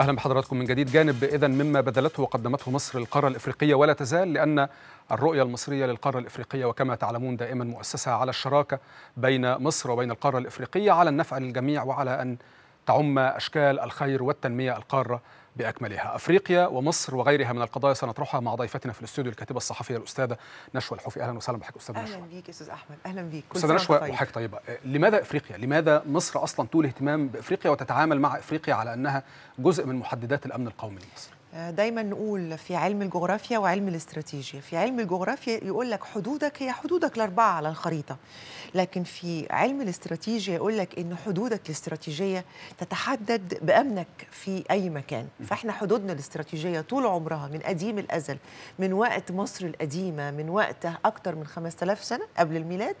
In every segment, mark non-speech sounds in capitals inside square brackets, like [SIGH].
اهلا بحضراتكم من جديد جانب اذا مما بذلته وقدمته مصر للقاره الافريقيه ولا تزال لان الرؤيه المصريه للقاره الافريقيه وكما تعلمون دائما مؤسسه على الشراكه بين مصر وبين القاره الافريقيه على النفع للجميع وعلى ان تعم اشكال الخير والتنميه القاره باكملها افريقيا ومصر وغيرها من القضايا سنطرحها مع ضيفتنا في الاستوديو الكاتبه الصحفيه الاستاذه نشوى الحوفي اهلا وسهلا بحضرتك استاذ نشوى اهلا بيك استاذ احمد اهلا بيك استاذ نشوى طيب. وحضرتك طيبه آه، لماذا افريقيا لماذا مصر اصلا طول اهتمام بافريقيا وتتعامل مع افريقيا على انها جزء من محددات الامن القومي لمصر دايما نقول في علم الجغرافيا وعلم الاستراتيجية في علم الجغرافيا يقول لك حدودك هي حدودك الأربعة على الخريطة لكن في علم الاستراتيجية يقول لك إن حدودك الاستراتيجية تتحدد بأمنك في أي مكان فإحنا حدودنا الاستراتيجية طول عمرها من قديم الأزل من وقت مصر القديمة من وقت أكتر من 5000 سنة قبل الميلاد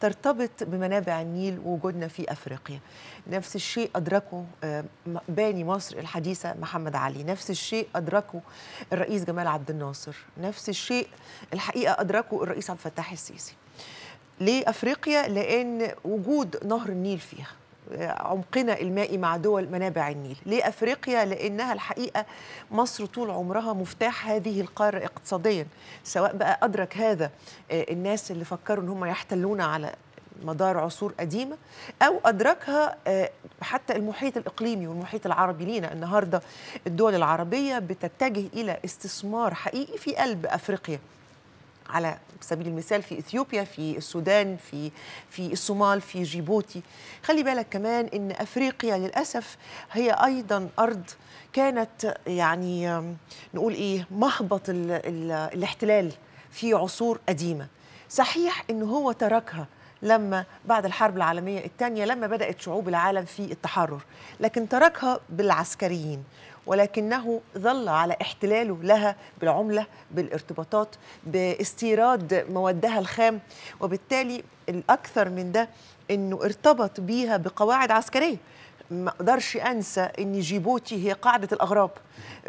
ترتبط بمنابع النيل ووجودنا في افريقيا نفس الشيء ادركه آه، باني مصر الحديثه محمد علي نفس الشيء أدركه الرئيس جمال عبد الناصر نفس الشيء الحقيقة أدركه الرئيس عبد الفتاح السيسي ليه أفريقيا؟ لأن وجود نهر النيل فيها آه، عمقنا المائي مع دول منابع النيل ليه أفريقيا؟ لأنها الحقيقة مصر طول عمرها مفتاح هذه القارة اقتصاديا سواء بقى أدرك هذا آه، الناس اللي فكروا أن هم يحتلون على مدار عصور قديمة أو أدركها آه، حتى المحيط الإقليمي والمحيط العربي لينا النهاردة الدول العربية بتتجه إلى استثمار حقيقي في قلب أفريقيا على سبيل المثال في اثيوبيا في السودان في في الصومال في جيبوتي خلي بالك كمان ان افريقيا للاسف هي ايضا ارض كانت يعني نقول ايه مهبط الاحتلال في عصور قديمه صحيح ان هو تركها لما بعد الحرب العالمية الثانية لما بدأت شعوب العالم في التحرر لكن تركها بالعسكريين ولكنه ظل على احتلاله لها بالعملة بالارتباطات باستيراد موادها الخام وبالتالي الأكثر من ده أنه ارتبط بيها بقواعد عسكرية ما اقدرش انسى ان جيبوتي هي قاعده الاغراب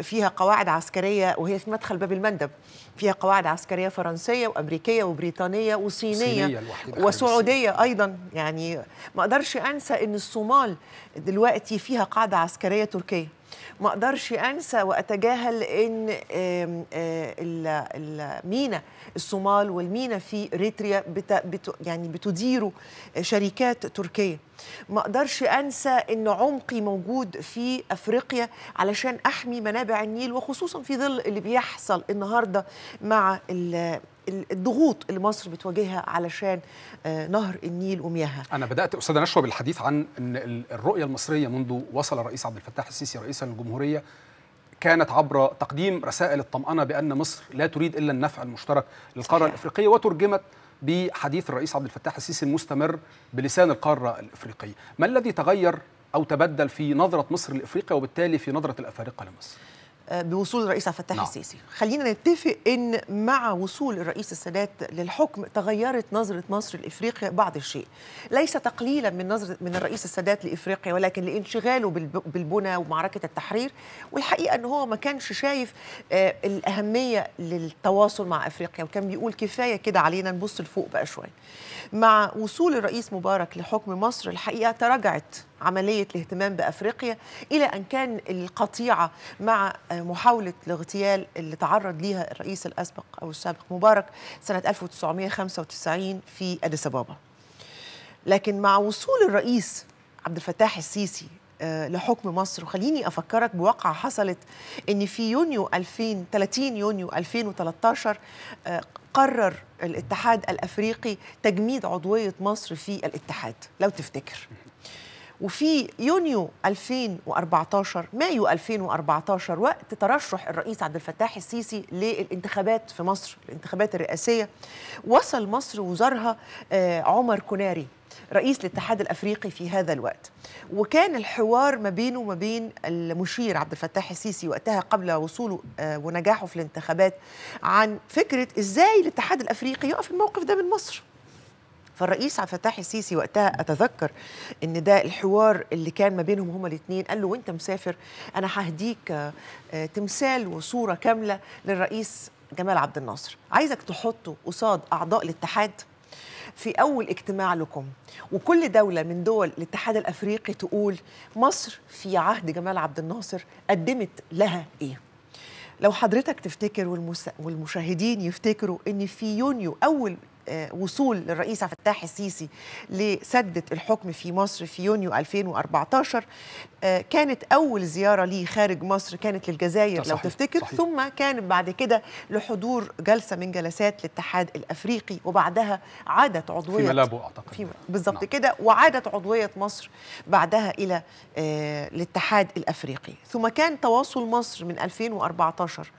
فيها قواعد عسكريه وهي في مدخل باب المندب فيها قواعد عسكريه فرنسيه وامريكيه وبريطانيه وصينيه وسعوديه ايضا يعني ما اقدرش انسى ان الصومال دلوقتي فيها قاعده عسكريه تركيه ما اقدرش انسى واتجاهل ان آه، المينا الصومال والمينا في إريتريا بت... بت... يعني بتديره آه، شركات تركية ما أقدرش أنسى أن عمقي موجود في أفريقيا علشان أحمي منابع النيل وخصوصا في ظل اللي بيحصل النهاردة مع ال... الضغوط اللي مصر بتواجهها علشان آه، نهر النيل ومياهها انا بدات استاذه نشوى بالحديث عن ان الرؤيه المصريه منذ وصل الرئيس عبد الفتاح السيسي رئيسا للجمهوريه كانت عبر تقديم رسائل الطمأنة بأن مصر لا تريد إلا النفع المشترك للقارة الإفريقية وترجمت بحديث الرئيس عبد الفتاح السيسي المستمر بلسان القارة الإفريقية ما الذي تغير أو تبدل في نظرة مصر لإفريقيا وبالتالي في نظرة الأفارقة لمصر؟ آه، بوصول الرئيس عبد الفتاح نعم. السيسي خلينا نتفق ان مع وصول الرئيس السادات للحكم تغيرت نظره مصر لافريقيا بعض الشيء ليس تقليلا من نظره من الرئيس السادات لافريقيا ولكن لانشغاله بالبنى ومعركه التحرير والحقيقه ان هو ما كانش شايف آه، الاهميه للتواصل مع افريقيا وكان بيقول كفايه كده علينا نبص لفوق بقى شويه مع وصول الرئيس مبارك لحكم مصر الحقيقه تراجعت عملية الاهتمام بأفريقيا إلى أن كان القطيعة مع محاولة الاغتيال اللي تعرض ليها الرئيس الأسبق أو السابق مبارك سنة 1995 في أديس أبابا لكن مع وصول الرئيس عبد الفتاح السيسي آه، لحكم مصر وخليني افكرك بواقعه حصلت ان في يونيو 2000 30 يونيو 2013 آه، قرر الاتحاد الافريقي تجميد عضويه مصر في الاتحاد لو تفتكر وفي يونيو 2014 مايو 2014 وقت ترشح الرئيس عبد الفتاح السيسي للانتخابات في مصر الانتخابات الرئاسيه وصل مصر وزارها آه، عمر كناري رئيس الاتحاد الافريقي في هذا الوقت وكان الحوار ما بينه وما بين المشير عبد الفتاح السيسي وقتها قبل وصوله آه، ونجاحه في الانتخابات عن فكره ازاي الاتحاد الافريقي يقف الموقف ده من مصر فالرئيس عبد الفتاح السيسي وقتها اتذكر ان ده الحوار اللي كان ما بينهم هما الاثنين قال له وانت مسافر انا ههديك آه، آه، تمثال وصوره كامله للرئيس جمال عبد الناصر عايزك تحطه قصاد اعضاء الاتحاد في أول اجتماع لكم وكل دولة من دول الاتحاد الأفريقي تقول مصر في عهد جمال عبد الناصر قدمت لها إيه لو حضرتك تفتكر والمشاهدين يفتكروا ان في يونيو اول آه، وصول الرئيس عبد الفتاح السيسي لسدة الحكم في مصر في يونيو 2014 آه، كانت أول زيارة ليه خارج مصر كانت للجزائر صحيح. لو تفتكر صحيح. ثم كان بعد كده لحضور جلسة من جلسات الاتحاد الأفريقي وبعدها عادت عضوية في ملابو أعتقد في بالظبط نعم. كده وعادت عضوية مصر بعدها إلى آه، الاتحاد الأفريقي ثم كان تواصل مصر من 2014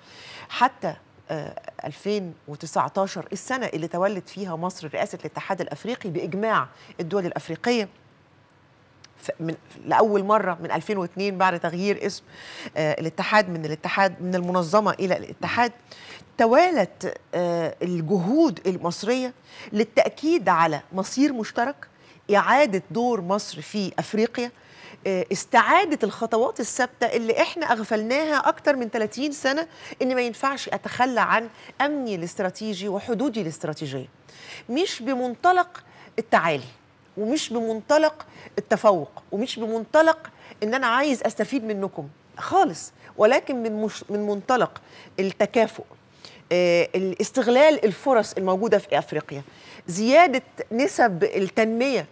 حتى 2019 آه، السنة اللي تولت فيها مصر رئاسة الاتحاد الأفريقي بإجماع الدول الأفريقية من لاول مره من 2002 بعد تغيير اسم آه، الاتحاد من الاتحاد من المنظمه الى الاتحاد توالت آه، الجهود المصريه للتاكيد على مصير مشترك اعاده دور مصر في افريقيا آه، استعادة الخطوات الثابته اللي احنا اغفلناها اكتر من 30 سنه ان ما ينفعش اتخلى عن امني الاستراتيجي وحدودي الاستراتيجيه مش بمنطلق التعالي ومش بمنطلق التفوق ومش بمنطلق ان انا عايز استفيد منكم خالص ولكن من مش من منطلق التكافؤ آه، استغلال الفرص الموجوده في افريقيا زياده نسب التنميه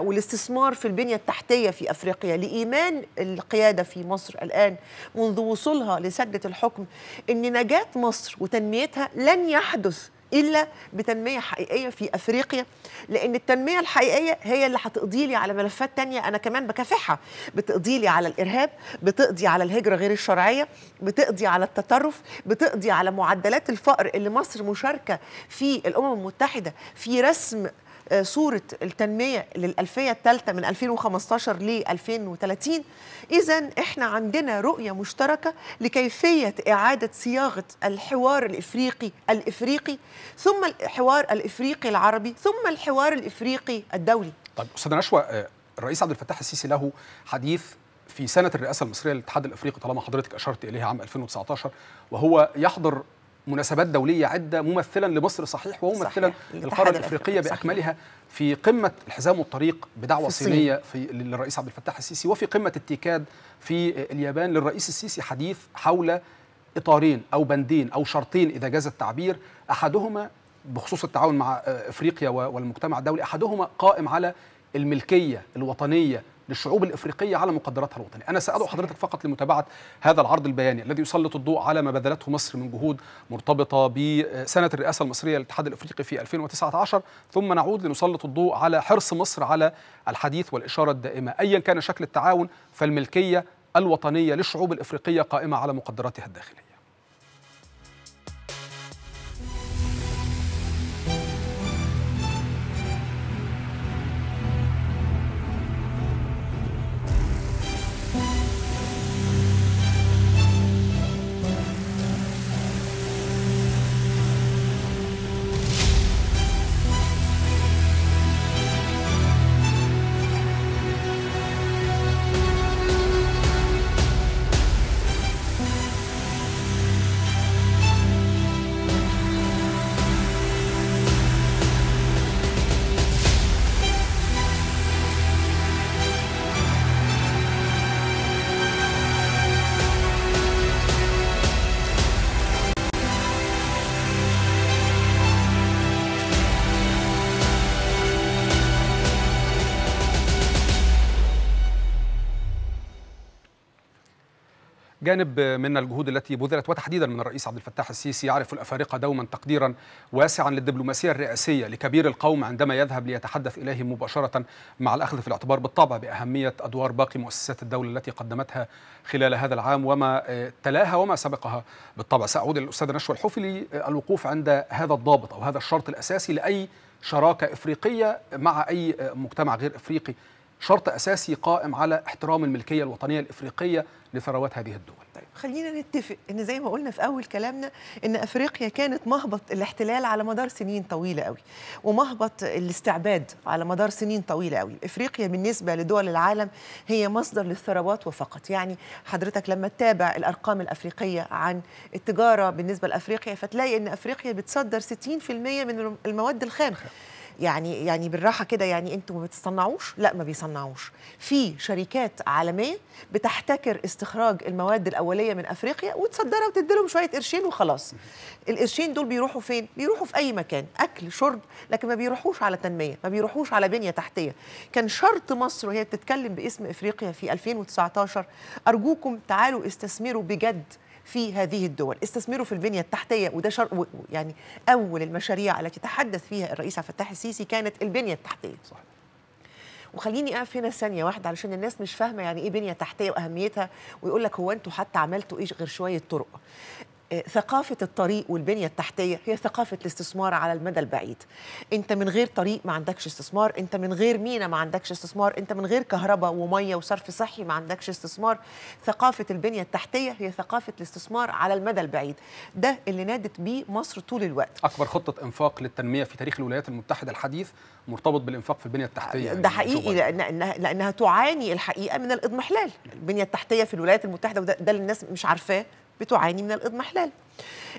والاستثمار في البنيه التحتيه في افريقيا لايمان القياده في مصر الان منذ وصولها لسده الحكم ان نجاه مصر وتنميتها لن يحدث الا بتنميه حقيقيه في افريقيا لان التنميه الحقيقيه هي اللي هتقضي لي على ملفات تانية انا كمان بكافحها بتقضي لي على الارهاب بتقضي على الهجره غير الشرعيه بتقضي على التطرف بتقضي على معدلات الفقر اللي مصر مشاركه في الامم المتحده في رسم آه، صورة التنمية للألفية الثالثة من 2015 ل 2030 إذا إحنا عندنا رؤية مشتركة لكيفية إعادة صياغة الحوار الإفريقي الإفريقي ثم الحوار الإفريقي العربي ثم الحوار الإفريقي الدولي طيب أستاذ نشوى آه، الرئيس عبد الفتاح السيسي له حديث في سنة الرئاسة المصرية للاتحاد الأفريقي طالما حضرتك أشرت إليها عام 2019 وهو يحضر مناسبات دوليه عده ممثلا لمصر صحيح وممثلا القاره الافريقيه باكملها في قمه الحزام والطريق بدعوه في صينيه في للرئيس عبد الفتاح السيسي وفي قمه التيكاد في اليابان للرئيس السيسي حديث حول اطارين او بندين او شرطين اذا جاز التعبير احدهما بخصوص التعاون مع آه، افريقيا والمجتمع الدولي احدهما قائم على الملكيه الوطنيه للشعوب الافريقيه على مقدراتها الوطنيه. انا سادعو حضرتك فقط لمتابعه هذا العرض البياني الذي يسلط الضوء على ما بذلته مصر من جهود مرتبطه بسنه الرئاسه المصريه للاتحاد الافريقي في 2019 ثم نعود لنسلط الضوء على حرص مصر على الحديث والاشاره الدائمه ايا كان شكل التعاون فالملكيه الوطنيه للشعوب الافريقيه قائمه على مقدراتها الداخليه. جانب من الجهود التي بذلت وتحديدا من الرئيس عبد الفتاح السيسي يعرف الافارقه دوما تقديرا واسعا للدبلوماسيه الرئاسيه لكبير القوم عندما يذهب ليتحدث اليهم مباشره مع الاخذ في الاعتبار بالطبع باهميه ادوار باقي مؤسسات الدوله التي قدمتها خلال هذا العام وما آه، تلاها وما سبقها بالطبع ساعود للاستاذ نشوى الحفلي للوقوف آه، عند هذا الضابط او هذا الشرط الاساسي لاي شراكه افريقيه مع اي آه، مجتمع غير افريقي شرط اساسي قائم على احترام الملكيه الوطنيه الافريقيه لثروات هذه الدول. طيب خلينا نتفق ان زي ما قلنا في اول كلامنا ان افريقيا كانت مهبط الاحتلال على مدار سنين طويله قوي ومهبط الاستعباد على مدار سنين طويله قوي. افريقيا بالنسبه لدول العالم هي مصدر للثروات وفقط، يعني حضرتك لما تتابع الارقام الافريقيه عن التجاره بالنسبه لافريقيا فتلاقي ان افريقيا بتصدر 60% من المواد الخام. يعني يعني بالراحه كده يعني انتوا ما بتصنعوش لا ما بيصنعوش في شركات عالميه بتحتكر استخراج المواد الاوليه من افريقيا وتصدرها وتدي لهم شويه قرشين وخلاص القرشين دول بيروحوا فين بيروحوا في اي مكان اكل شرب لكن ما بيروحوش على تنميه ما بيروحوش على بنيه تحتيه كان شرط مصر وهي بتتكلم باسم افريقيا في 2019 ارجوكم تعالوا استثمروا بجد في هذه الدول استثمروا في البنية التحتية وده شر يعني أول المشاريع التي تحدث فيها الرئيس عبد الفتاح السيسي كانت البنية التحتية صحيح. وخليني اقف هنا ثانيه واحده علشان الناس مش فاهمه يعني ايه بنيه تحتيه واهميتها ويقول لك هو انتوا حتى عملتوا ايه غير شويه طرق ثقافة الطريق والبنية التحتية هي ثقافة الاستثمار على المدى البعيد انت من غير طريق ما عندكش استثمار انت من غير مينا ما عندكش استثمار انت من غير كهرباء ومية وصرف صحي ما عندكش استثمار ثقافة البنية التحتية هي ثقافة الاستثمار على المدى البعيد ده اللي نادت بيه مصر طول الوقت أكبر خطة إنفاق للتنمية في تاريخ الولايات المتحدة الحديث مرتبط بالإنفاق في البنية التحتية ده يعني حقيقي لأنها, لأنها تعاني الحقيقة من الإضمحلال البنية التحتية في الولايات المتحدة وده ده اللي الناس مش عارفاه بتعاني من الإضمحلال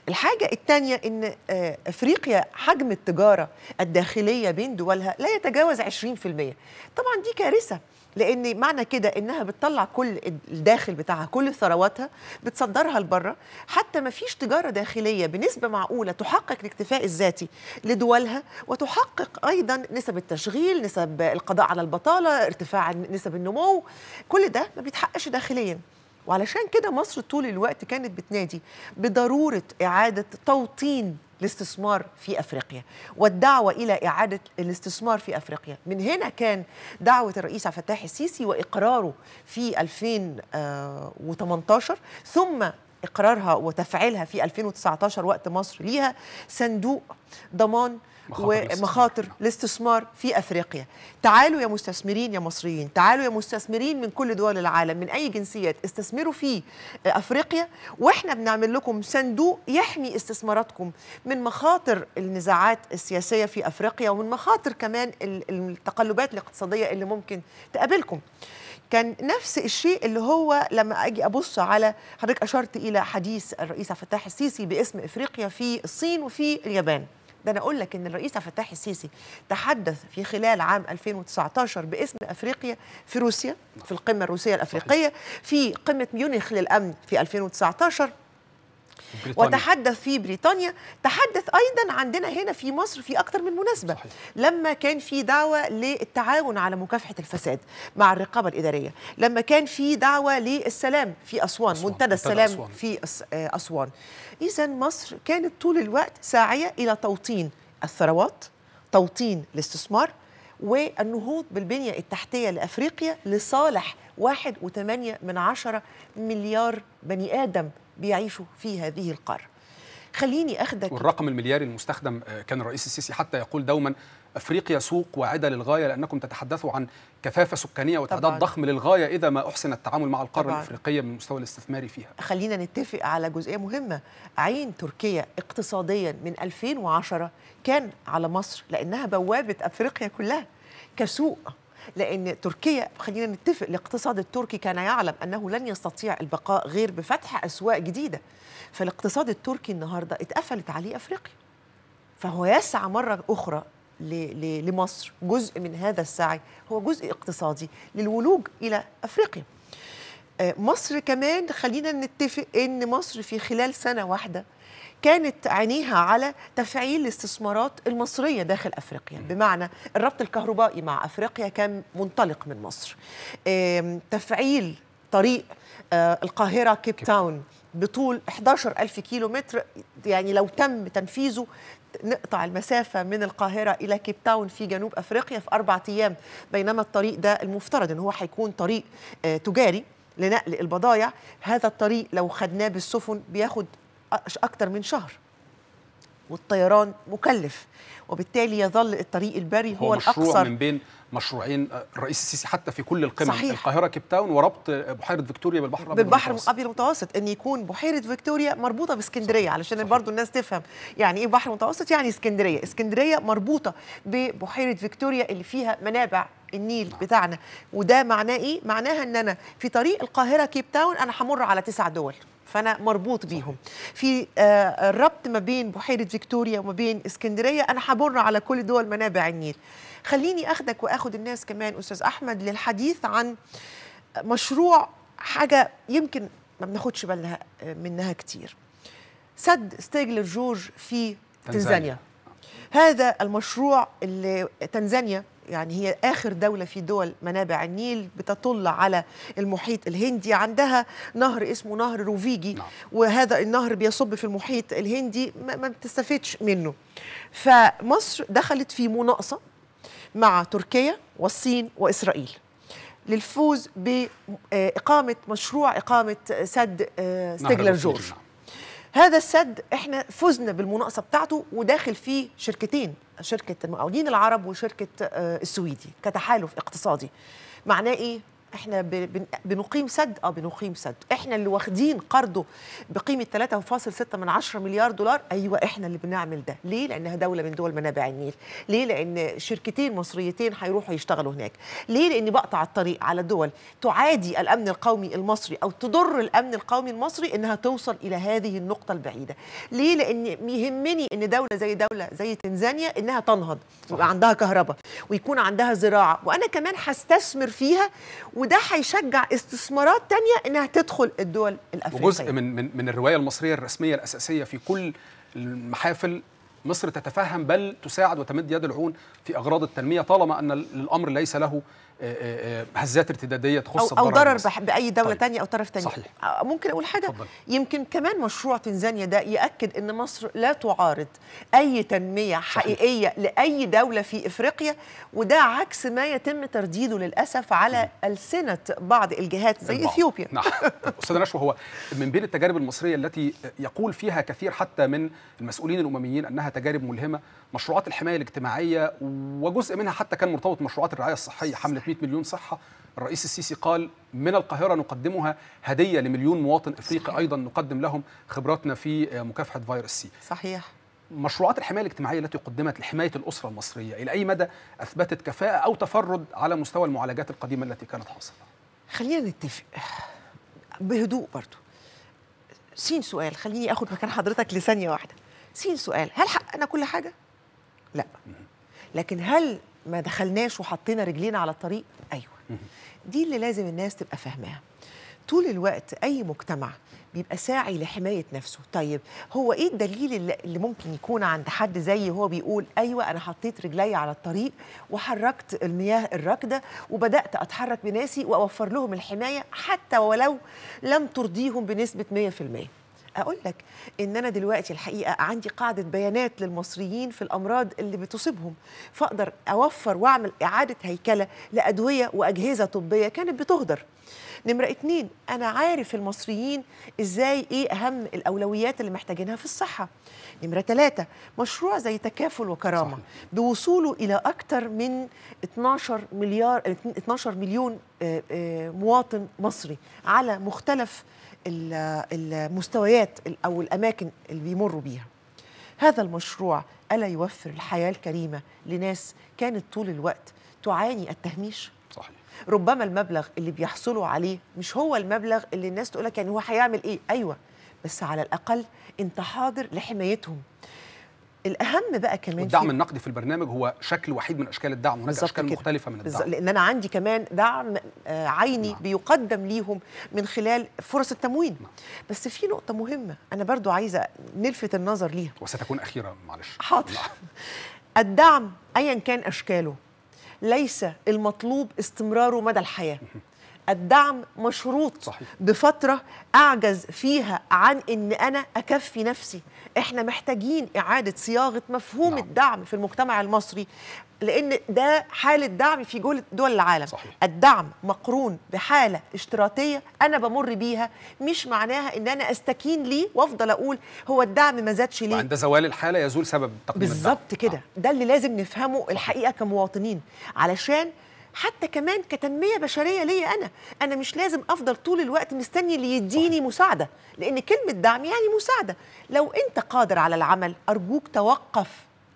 الحاجة الثانية أن آه، أفريقيا حجم التجارة الداخلية بين دولها لا يتجاوز 20% طبعا دي كارثة لان معنى كده انها بتطلع كل الداخل بتاعها كل ثرواتها بتصدرها لبره حتى ما فيش تجاره داخليه بنسبه معقوله تحقق الاكتفاء الذاتي لدولها وتحقق ايضا نسب التشغيل نسب القضاء على البطاله ارتفاع نسب النمو كل ده ما بيتحققش داخليا وعلشان كده مصر طول الوقت كانت بتنادي بضروره اعاده توطين الاستثمار في افريقيا والدعوه الى اعاده الاستثمار في افريقيا من هنا كان دعوه الرئيس عبد الفتاح السيسي واقراره في 2018 آه، ثم اقرارها وتفعيلها في 2019 وقت مصر ليها صندوق ضمان ومخاطر الاستثمار في افريقيا تعالوا يا مستثمرين يا مصريين تعالوا يا مستثمرين من كل دول العالم من اي جنسيات استثمروا في افريقيا واحنا بنعمل لكم صندوق يحمي استثماراتكم من مخاطر النزاعات السياسيه في افريقيا ومن مخاطر كمان التقلبات الاقتصاديه اللي ممكن تقابلكم كان نفس الشيء اللي هو لما اجي ابص على حضرتك اشرت الى حديث الرئيس عبد الفتاح السيسي باسم افريقيا في الصين وفي اليابان ده انا اقول لك ان الرئيس عبد الفتاح السيسي تحدث في خلال عام 2019 باسم افريقيا في روسيا في القمه الروسيه الافريقيه في قمه ميونخ للامن في 2019 بريطانيا. وتحدث في بريطانيا تحدث أيضا عندنا هنا في مصر في أكثر من مناسبة صحيح. لما كان في دعوة للتعاون على مكافحة الفساد مع الرقابة الإدارية لما كان في دعوة للسلام في أسوان, أسوان. منتدى السلام أسوان. في آه، أسوان إذا مصر كانت طول الوقت ساعية إلى توطين الثروات توطين الاستثمار والنهوض بالبنية التحتية لأفريقيا لصالح 1.8 من عشرة مليار بني آدم بيعيشوا في هذه القاره خليني اخدك والرقم الملياري المستخدم آه، كان الرئيس السيسي حتى يقول دوما افريقيا سوق واعده للغايه لانكم تتحدثوا عن كثافه سكانيه وتعداد ضخم للغايه اذا ما احسن التعامل مع القاره طبعاً. الافريقيه من المستوى الاستثماري فيها. خلينا نتفق على جزئيه مهمه، عين تركيا اقتصاديا من 2010 كان على مصر لانها بوابه افريقيا كلها كسوق لأن تركيا خلينا نتفق الاقتصاد التركي كان يعلم أنه لن يستطيع البقاء غير بفتح أسواق جديدة فالاقتصاد التركي النهاردة اتقفلت عليه أفريقيا فهو يسعى مرة أخرى لمصر جزء من هذا السعي هو جزء اقتصادي للولوج إلى أفريقيا آه، مصر كمان خلينا نتفق ان مصر في خلال سنه واحده كانت عينيها على تفعيل الاستثمارات المصرية داخل أفريقيا بمعنى الربط الكهربائي مع أفريقيا كان منطلق من مصر تفعيل طريق آه، القاهرة كيب تاون بطول 11 ألف كيلو متر يعني لو تم تنفيذه نقطع المسافة من القاهرة إلى كيب تاون في جنوب أفريقيا في أربعة أيام بينما الطريق ده المفترض أن هو هيكون طريق آه، تجاري لنقل البضايع هذا الطريق لو خدناه بالسفن بياخد أكثر من شهر والطيران مكلف وبالتالي يظل الطريق البري هو, هو الأكثر من بين مشروعين آه، الرئيس السيسي حتى في كل القمم صحيح. القاهره كيب تاون وربط بحيره فيكتوريا بالبحر الابيض بالبحر الابيض المتوسط ان يكون بحيره فيكتوريا مربوطه باسكندريه علشان برضه الناس تفهم يعني ايه بحر متوسط يعني اسكندريه اسكندريه مربوطه ببحيره فيكتوريا اللي فيها منابع النيل نعم. بتاعنا وده معناه ايه معناها ان انا في طريق القاهره كيب تاون انا همر على تسع دول فانا مربوط بيهم في آه، الربط ما بين بحيره فيكتوريا وما بين اسكندريه انا همر على كل دول منابع النيل خليني أخدك وأخد الناس كمان أستاذ أحمد للحديث عن مشروع حاجة يمكن ما بناخدش بالنا منها كتير سد ستيجلر جورج في تنزانيا هذا المشروع اللي تنزانيا يعني هي آخر دولة في دول منابع النيل بتطل على المحيط الهندي عندها نهر اسمه نهر روفيجي نعم. وهذا النهر بيصب في المحيط الهندي ما, ما بتستفدش منه فمصر دخلت في مناقصة مع تركيا والصين وإسرائيل للفوز بإقامة مشروع إقامة سد آه، ستيجلر جورج هذا السد احنا فزنا بالمناقصه بتاعته وداخل فيه شركتين شركه المقاولين العرب وشركه آه، السويدي كتحالف اقتصادي معناه ايه احنا بنقيم سد اه بنقيم سد احنا اللي واخدين قرضه بقيمه 3.6 من 10 مليار دولار ايوه احنا اللي بنعمل ده ليه لانها دوله من دول منابع النيل ليه لان شركتين مصريتين هيروحوا يشتغلوا هناك ليه لاني بقطع الطريق على دول تعادي الامن القومي المصري او تضر الامن القومي المصري انها توصل الى هذه النقطه البعيده ليه لان يهمني ان دوله زي دوله زي تنزانيا انها تنهض ويبقى عندها كهرباء ويكون عندها زراعه وانا كمان هستثمر فيها و وده هيشجع استثمارات تانية انها تدخل الدول الافريقيه وجزء من من من الروايه المصريه الرسميه الاساسيه في كل المحافل مصر تتفهم بل تساعد وتمد يد العون في اغراض التنميه طالما ان الامر ليس له آه، آه، آه، هزات ارتداديه تخص او, أو ضرر باي دوله طيب. تانية او طرف تاني صحيح. ممكن اقول حاجه فضل. يمكن كمان مشروع تنزانيا ده ياكد ان مصر لا تعارض اي تنميه صحيح. حقيقيه لاي دوله في افريقيا وده عكس ما يتم ترديده للاسف على م. السنه بعض الجهات زي البعض. اثيوبيا نعم طيب، استاذه نشوى هو من بين التجارب المصريه التي يقول فيها كثير حتى من المسؤولين الامميين انها تجارب ملهمه مشروعات الحمايه الاجتماعيه وجزء منها حتى كان مرتبط بمشروعات الرعايه الصحيه حمله 300 مليون صحه الرئيس السيسي قال من القاهره نقدمها هديه لمليون مواطن افريقي صحيح. ايضا نقدم لهم خبراتنا في مكافحه فيروس سي صحيح مشروعات الحمايه الاجتماعيه التي قدمت لحمايه الاسره المصريه الى اي مدى اثبتت كفاءه او تفرد على مستوى المعالجات القديمه التي كانت حاصله خلينا نتفق بهدوء برضو سين سؤال خليني اخد مكان حضرتك لثانيه واحده سين سؤال هل حققنا كل حاجه لا لكن هل ما دخلناش وحطينا رجلينا على الطريق ايوه دي اللي لازم الناس تبقى فاهماها طول الوقت اي مجتمع بيبقى ساعي لحمايه نفسه طيب هو ايه الدليل اللي ممكن يكون عند حد زيي هو بيقول ايوه انا حطيت رجلي على الطريق وحركت المياه الراكده وبدات اتحرك بناسي واوفر لهم الحمايه حتى ولو لم ترضيهم بنسبه 100% اقول لك ان انا دلوقتي الحقيقه عندي قاعده بيانات للمصريين في الامراض اللي بتصيبهم فاقدر اوفر واعمل اعاده هيكله لادويه واجهزه طبيه كانت بتهدر نمرة اتنين أنا عارف المصريين إزاي إيه أهم الأولويات اللي محتاجينها في الصحة نمرة تلاتة مشروع زي تكافل وكرامة صحيح. بوصوله إلى أكتر من 12 مليار 12 مليون آه، آه، مواطن مصري على مختلف المستويات أو الأماكن اللي بيمروا بيها هذا المشروع ألا يوفر الحياة الكريمة لناس كانت طول الوقت تعاني التهميش؟ صحيح ربما المبلغ اللي بيحصلوا عليه مش هو المبلغ اللي الناس تقولك يعني هو هيعمل ايه ايوه بس على الاقل انت حاضر لحمايتهم الاهم بقى كمان الدعم النقدي في البرنامج هو شكل وحيد من اشكال الدعم هناك اشكال كده. مختلفه من الدعم لان انا عندي كمان دعم آه، عيني نعم. بيقدم ليهم من خلال فرص التمويل نعم. بس في نقطه مهمه انا برضو عايزه نلفت النظر ليها وستكون اخيره معلش حاضر نعم. [LAUGHS] الدعم ايا كان اشكاله ليس المطلوب استمراره مدى الحياه الدعم مشروط صحيح. بفترة أعجز فيها عن إن أنا أكفي نفسي إحنا محتاجين إعادة صياغة مفهوم نعم. الدعم في المجتمع المصري لأن ده حالة دعم في دول العالم صحيح. الدعم مقرون بحالة اشتراطية أنا بمر بيها مش معناها إن أنا أستكين ليه وأفضل أقول هو الدعم ما زادش ليه عند زوال الحالة يزول سبب تقديم الدعم بالظبط كده آه. ده اللي لازم نفهمه الحقيقة كمواطنين علشان حتى كمان كتنميه بشريه ليا انا انا مش لازم افضل طول الوقت مستني اللي يديني مساعده لان كلمه دعم يعني مساعده لو انت قادر على العمل ارجوك توقف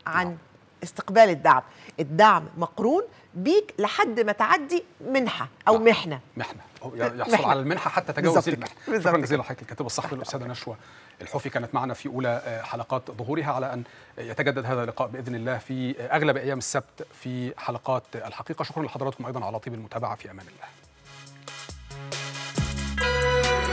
عن نعم. استقبال الدعم الدعم مقرون بيك لحد ما تعدي منحه او نعم. محنه محنه يحصل [LAUGHS] محنة. على المنحه حتى تجاوز المحنه شكرا جزيلا لحضرتك الكاتبه الصحفيه الاستاذه نشوى الحوفي كانت معنا في أولى آه، حلقات ظهورها على أن يتجدد هذا اللقاء بإذن الله في أغلب أيام السبت في حلقات الحقيقة شكرا لحضراتكم أيضا على طيب المتابعة في أمان الله